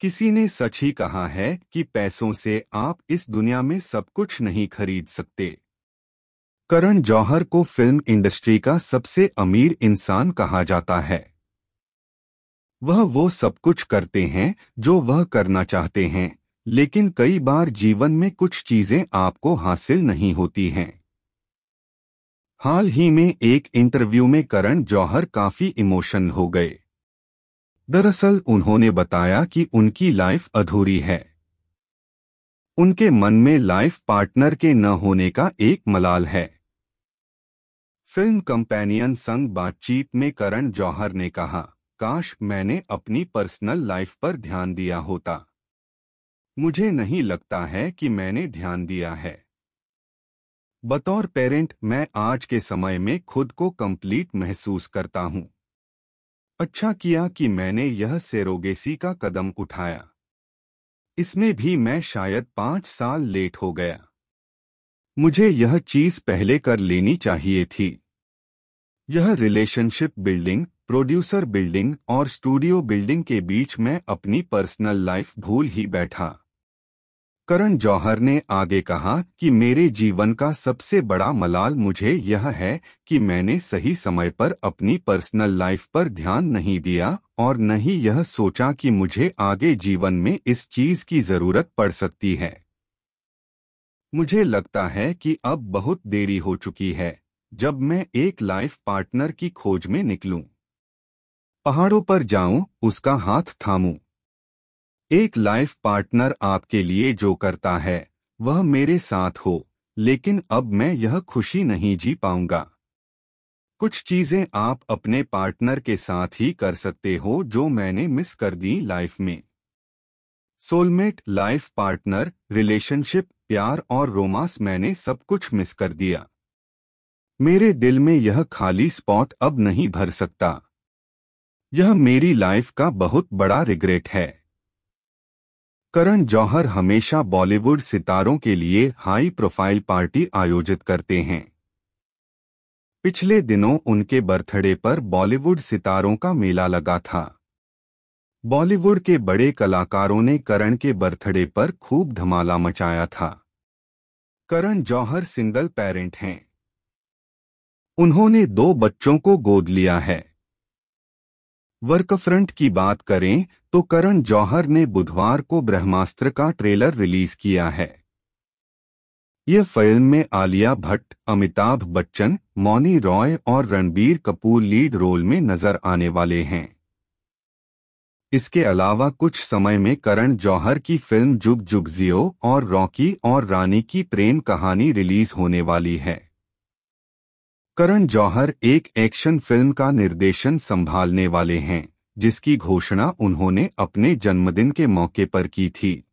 किसी ने सच ही कहा है कि पैसों से आप इस दुनिया में सब कुछ नहीं खरीद सकते करण जौहर को फिल्म इंडस्ट्री का सबसे अमीर इंसान कहा जाता है वह वो सब कुछ करते हैं जो वह करना चाहते हैं लेकिन कई बार जीवन में कुछ चीजें आपको हासिल नहीं होती हैं हाल ही में एक इंटरव्यू में करण जौहर काफी इमोशनल हो गए दरअसल उन्होंने बताया कि उनकी लाइफ अधूरी है उनके मन में लाइफ पार्टनर के न होने का एक मलाल है फिल्म कंपेनियन संग बातचीत में करण जौहर ने कहा काश मैंने अपनी पर्सनल लाइफ पर ध्यान दिया होता मुझे नहीं लगता है कि मैंने ध्यान दिया है बतौर पेरेंट मैं आज के समय में खुद को कंप्लीट महसूस करता हूं अच्छा किया कि मैंने यह सेरोगेसी का कदम उठाया इसमें भी मैं शायद पांच साल लेट हो गया मुझे यह चीज पहले कर लेनी चाहिए थी यह रिलेशनशिप बिल्डिंग प्रोड्यूसर बिल्डिंग और स्टूडियो बिल्डिंग के बीच मैं अपनी पर्सनल लाइफ भूल ही बैठा करण जौहर ने आगे कहा कि मेरे जीवन का सबसे बड़ा मलाल मुझे यह है कि मैंने सही समय पर अपनी पर्सनल लाइफ पर ध्यान नहीं दिया और न ही यह सोचा कि मुझे आगे जीवन में इस चीज की जरूरत पड़ सकती है मुझे लगता है कि अब बहुत देरी हो चुकी है जब मैं एक लाइफ पार्टनर की खोज में निकलूं। पहाड़ों पर जाऊं, उसका हाथ थामूं एक लाइफ पार्टनर आपके लिए जो करता है वह मेरे साथ हो लेकिन अब मैं यह खुशी नहीं जी पाऊंगा कुछ चीजें आप अपने पार्टनर के साथ ही कर सकते हो जो मैंने मिस कर दी लाइफ में सोलमेट लाइफ पार्टनर रिलेशनशिप प्यार और रोमांस मैंने सब कुछ मिस कर दिया मेरे दिल में यह खाली स्पॉट अब नहीं भर सकता यह मेरी लाइफ का बहुत बड़ा रिग्रेट है करण जौहर हमेशा बॉलीवुड सितारों के लिए हाई प्रोफाइल पार्टी आयोजित करते हैं पिछले दिनों उनके बर्थडे पर बॉलीवुड सितारों का मेला लगा था बॉलीवुड के बड़े कलाकारों ने करण के बर्थडे पर खूब धमाला मचाया था करण जौहर सिंगल पेरेंट हैं उन्होंने दो बच्चों को गोद लिया है वर्कफ्रंट की बात करें तो करण जौहर ने बुधवार को ब्रह्मास्त्र का ट्रेलर रिलीज किया है यह फिल्म में आलिया भट्ट अमिताभ बच्चन मौनी रॉय और रणबीर कपूर लीड रोल में नजर आने वाले हैं इसके अलावा कुछ समय में करण जौहर की फिल्म जुग जुग जियो और रॉकी और रानी की प्रेम कहानी रिलीज होने वाली है करण जौहर एक एक्शन फिल्म का निर्देशन संभालने वाले हैं जिसकी घोषणा उन्होंने अपने जन्मदिन के मौके पर की थी